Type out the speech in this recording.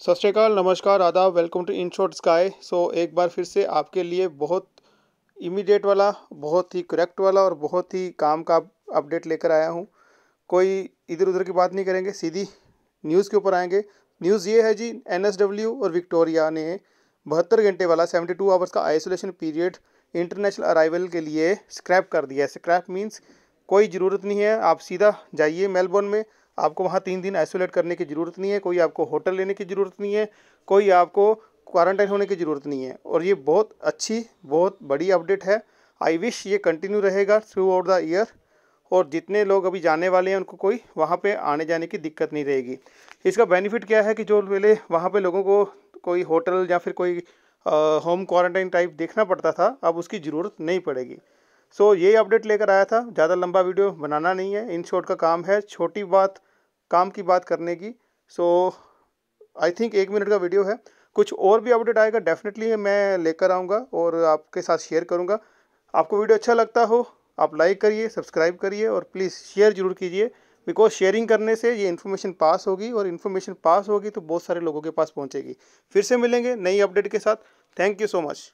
सत श्रीकाल नमस्कार आदाब welcome to in short sky so एक बार फिर से आपके लिए बहुत इमीडिएट वाला बहुत ही करेक्ट वाला और बहुत ही काम का अपडेट लेकर आया हूँ कोई इधर उधर की बात नहीं करेंगे सीधी न्यूज़ के ऊपर आएंगे न्यूज़ ये है जी एन और विक्टोरिया ने बहत्तर घंटे वाला सेवेंटी टू आवर्स का आइसोलेशन पीरियड इंटरनेशनल अराइवल के लिए स्क्रैप कर दिया है स्क्रैप मीन्स कोई ज़रूरत नहीं है आप सीधा जाइए मेलबोर्न में आपको वहाँ तीन दिन आइसोलेट करने की ज़रूरत नहीं है कोई आपको होटल लेने की ज़रूरत नहीं है कोई आपको क्वारंटाइन होने की ज़रूरत नहीं है और ये बहुत अच्छी बहुत बड़ी अपडेट है आई विश ये कंटिन्यू रहेगा थ्रू आउट द ईयर और जितने लोग अभी जाने वाले हैं उनको कोई वहाँ पे आने जाने की दिक्कत नहीं रहेगी इसका बेनिफिट क्या है कि जो पहले वहाँ पे लोगों को कोई होटल या फिर कोई होम क्वारंटाइन टाइप देखना पड़ता था अब उसकी ज़रूरत नहीं पड़ेगी सो so, यही अपडेट लेकर आया था ज़्यादा लंबा वीडियो बनाना नहीं है इन शॉर्ट का काम है छोटी बात काम की बात करने की सो आई थिंक एक मिनट का वीडियो है कुछ और भी अपडेट आएगा डेफिनेटली मैं लेकर आऊँगा और आपके साथ शेयर करूँगा आपको वीडियो अच्छा लगता हो आप लाइक करिए सब्सक्राइब करिए और प्लीज़ शेयर जरूर कीजिए बिकॉज शेयरिंग करने से ये इन्फॉर्मेशन पास होगी और इन्फॉर्मेशन पास होगी तो बहुत सारे लोगों के पास पहुँचेगी फिर से मिलेंगे नई अपडेट के साथ थैंक यू सो मच